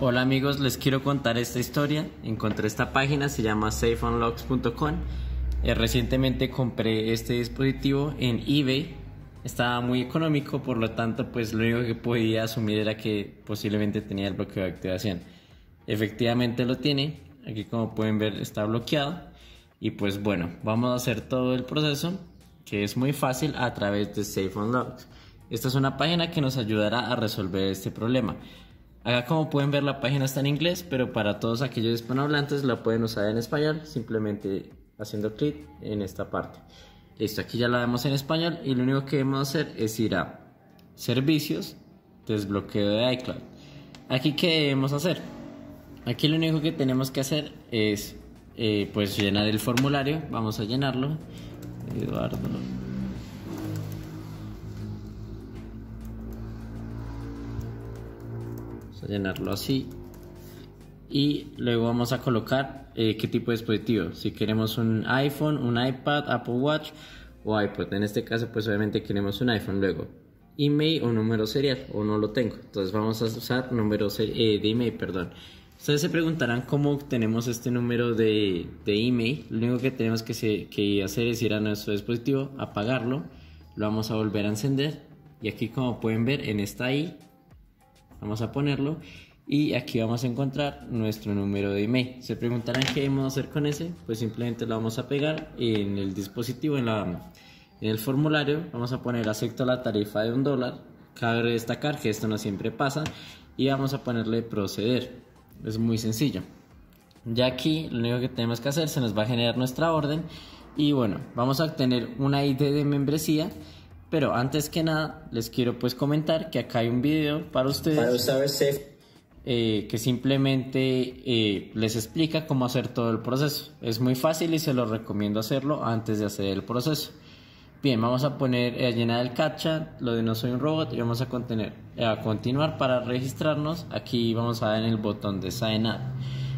Hola amigos, les quiero contar esta historia. Encontré esta página, se llama safeunlocks.com. Eh, recientemente compré este dispositivo en eBay. Estaba muy económico, por lo tanto, pues lo único que podía asumir era que posiblemente tenía el bloqueo de activación. Efectivamente lo tiene. Aquí como pueden ver está bloqueado. Y pues bueno, vamos a hacer todo el proceso que es muy fácil a través de Safe Esta es una página que nos ayudará a resolver este problema. Acá como pueden ver la página está en inglés, pero para todos aquellos hispanohablantes la pueden usar en español simplemente haciendo clic en esta parte. Esto aquí ya la vemos en español y lo único que debemos hacer es ir a servicios, desbloqueo de iCloud. Aquí qué debemos hacer? Aquí lo único que tenemos que hacer es eh, pues llenar el formulario, vamos a llenarlo. Eduardo a llenarlo así. Y luego vamos a colocar eh, qué tipo de dispositivo. Si queremos un iPhone, un iPad, Apple Watch o iPod. En este caso, pues obviamente queremos un iPhone. Luego, email o número serial o no lo tengo. Entonces vamos a usar número eh, de email, perdón. Ustedes se preguntarán cómo tenemos este número de, de email. Lo único que tenemos que, que, hacer es ir a nuestro dispositivo, apagarlo, lo vamos a volver a encender. Y aquí como pueden ver en esta I Vamos a ponerlo y aquí vamos a encontrar nuestro número de email. Se preguntarán qué vamos a hacer con ese, pues simplemente lo vamos a pegar en el dispositivo, en, la, en el formulario, vamos a poner acepto la tarifa de un dólar, cabe destacar que esto no siempre pasa, y vamos a ponerle proceder, es muy sencillo. Ya aquí lo único que tenemos que hacer se nos va a generar nuestra orden y bueno, vamos a obtener una ID de membresía pero antes que nada, les quiero pues comentar que acá hay un video para ustedes eh, que simplemente eh, les explica cómo hacer todo el proceso. Es muy fácil y se lo recomiendo hacerlo antes de hacer el proceso. Bien, vamos a poner eh, a llenar el captcha, lo de no soy un robot y vamos a, a continuar para registrarnos. Aquí vamos a dar en el botón de sign up.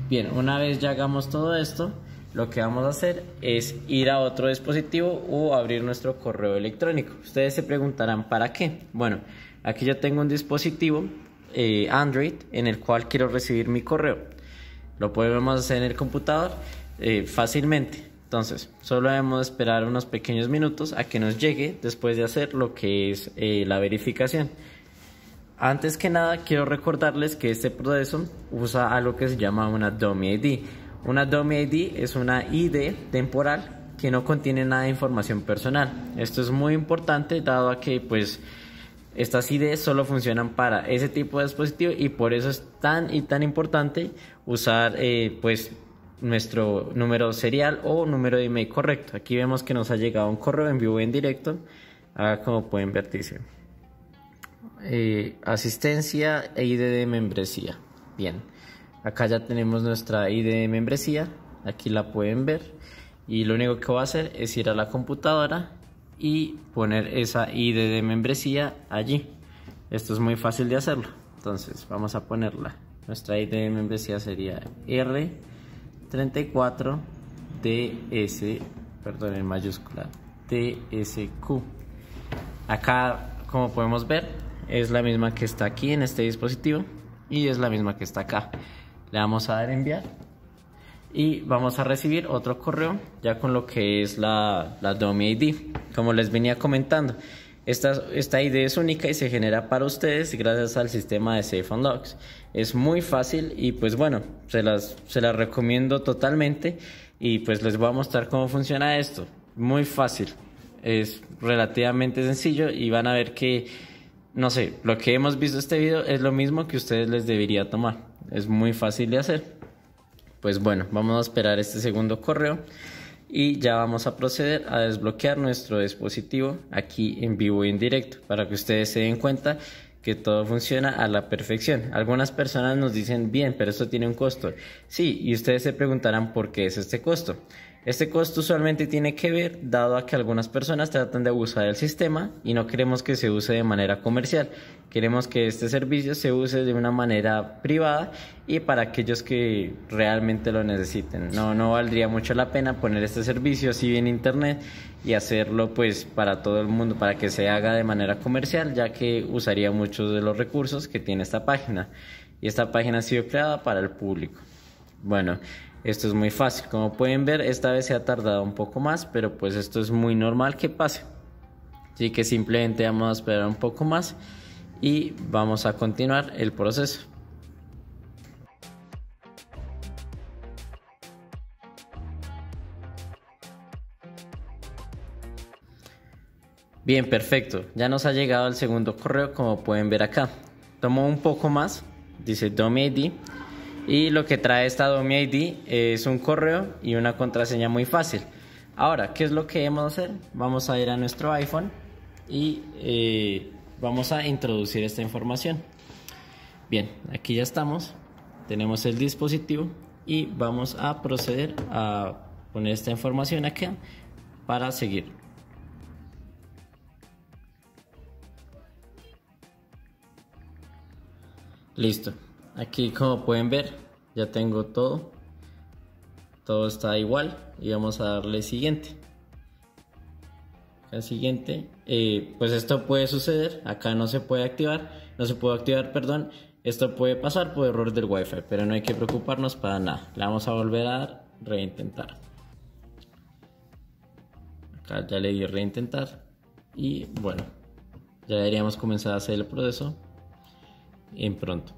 Bien, una vez ya hagamos todo esto, lo que vamos a hacer es ir a otro dispositivo o abrir nuestro correo electrónico. Ustedes se preguntarán, ¿para qué? Bueno, aquí yo tengo un dispositivo eh, Android en el cual quiero recibir mi correo. Lo podemos hacer en el computador eh, fácilmente. Entonces, solo debemos esperar unos pequeños minutos a que nos llegue después de hacer lo que es eh, la verificación. Antes que nada, quiero recordarles que este proceso usa algo que se llama una Dummy ID una DOM ID es una ID temporal que no contiene nada de información personal. Esto es muy importante dado a que pues estas IDs solo funcionan para ese tipo de dispositivo y por eso es tan y tan importante usar eh, pues nuestro número serial o número de email correcto. Aquí vemos que nos ha llegado un correo en vivo en directo, como pueden ver eh, asistencia e ID de membresía. Bien. Acá ya tenemos nuestra ID de membresía, aquí la pueden ver. Y lo único que voy a hacer es ir a la computadora y poner esa ID de membresía allí. Esto es muy fácil de hacerlo. Entonces vamos a ponerla. Nuestra ID de membresía sería R34DS, perdón, en mayúscula, TSQ. Acá, como podemos ver, es la misma que está aquí en este dispositivo y es la misma que está acá le vamos a dar enviar y vamos a recibir otro correo ya con lo que es la, la Domi ID, como les venía comentando. Esta, esta ID es única y se genera para ustedes gracias al sistema de Safe Unlocks. Es muy fácil y pues bueno, se las, se las recomiendo totalmente y pues les voy a mostrar cómo funciona esto. Muy fácil, es relativamente sencillo y van a ver que, no sé, lo que hemos visto este video es lo mismo que ustedes les debería tomar es muy fácil de hacer. Pues bueno, vamos a esperar este segundo correo y ya vamos a proceder a desbloquear nuestro dispositivo aquí en vivo y en directo para que ustedes se den cuenta que todo funciona a la perfección. Algunas personas nos dicen, bien, pero esto tiene un costo. Sí, y ustedes se preguntarán por qué es este costo. Este costo usualmente tiene que ver dado a que algunas personas tratan de abusar del sistema y no queremos que se use de manera comercial. Queremos que este servicio se use de una manera privada y para aquellos que realmente lo necesiten. No, no valdría mucho la pena poner este servicio así en internet y hacerlo pues para todo el mundo, para que se haga de manera comercial, ya que usaría muchos de los recursos que tiene esta página. Y esta página ha sido creada para el público. Bueno, esto es muy fácil, como pueden ver esta vez se ha tardado un poco más, pero pues esto es muy normal que pase. Así que simplemente vamos a esperar un poco más y vamos a continuar el proceso. Bien, perfecto. Ya nos ha llegado el segundo correo como pueden ver acá. Tomó un poco más, dice Dom ID, y lo que trae esta Domi ID es un correo y una contraseña muy fácil. Ahora, ¿qué es lo que debemos hacer? Vamos a ir a nuestro iPhone y eh, vamos a introducir esta información. Bien, aquí ya estamos. Tenemos el dispositivo y vamos a proceder a poner esta información aquí para seguir. Listo, Aquí como pueden ver, ya tengo todo. Todo está igual y vamos a darle siguiente. Al siguiente. Eh, pues esto puede suceder. Acá no se puede activar. No se puede activar, perdón. Esto puede pasar por error del wifi, pero no hay que preocuparnos para nada. Le vamos a volver a dar reintentar. Acá ya le di reintentar. Y bueno, ya deberíamos comenzar a hacer el proceso en pronto.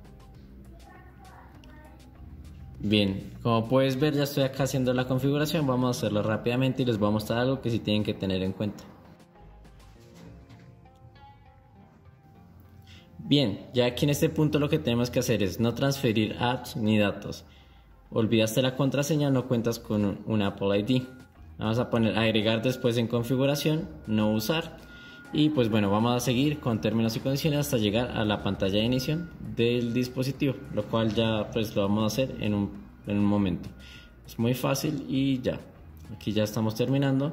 Bien, como puedes ver ya estoy acá haciendo la configuración, vamos a hacerlo rápidamente y les voy a mostrar algo que sí tienen que tener en cuenta. Bien, ya aquí en este punto lo que tenemos que hacer es no transferir apps ni datos. Olvidaste la contraseña, no cuentas con un, un Apple ID. Vamos a poner agregar después en configuración, no usar y pues bueno, vamos a seguir con términos y condiciones hasta llegar a la pantalla de inicio del dispositivo, lo cual ya pues lo vamos a hacer en un, en un momento. Es muy fácil y ya. Aquí ya estamos terminando.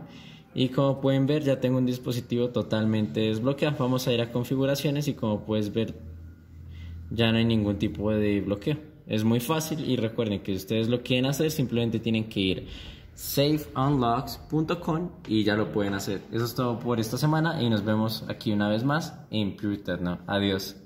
Y como pueden ver ya tengo un dispositivo totalmente desbloqueado. Vamos a ir a configuraciones y como puedes ver ya no hay ningún tipo de bloqueo. Es muy fácil y recuerden que si ustedes lo quieren hacer simplemente tienen que ir safeunlocks.com y ya lo pueden hacer. Eso es todo por esta semana y nos vemos aquí una vez más en Eterno, Adiós.